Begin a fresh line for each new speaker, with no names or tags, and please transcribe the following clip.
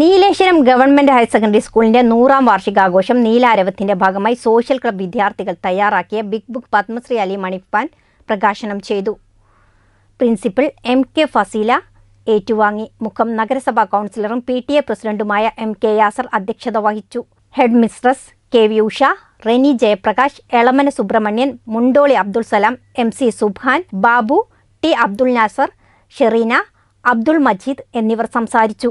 Nileshwaram government higher secondary സ്കൂളിന്റെ നൂറാം വാർഷികാഘോഷം നീലാരവത്തിന്റെ ഭാഗമായി സോഷ്യൽ ക്ലബ് വിദ്യാർത്ഥികൾ തയ്യാറാക്കിയ ബിഗ് ബുക്ക് പത്മശ്രീ അലി മണിപ്പാൻ പ്രകാശനം ചെയ്തു പ്രിൻസിപ്പൽ എം കെ ഫസീല ഏറ്റുവാങ്ങി മുഖം നഗരസഭാ കൗൺസിലറും പി ടി എ പ്രസിഡന്റുമായ എം കെ യാസർ അധ്യക്ഷത വഹിച്ചു head mistress K V Usha Reni Jayaprakash Elamana Subrahmanyan Mundoli Abdul Salam M C Subhan Babu T Abdul Nasar Shereena Abdul Majeed എന്നിവർ സംസാരിച്ചു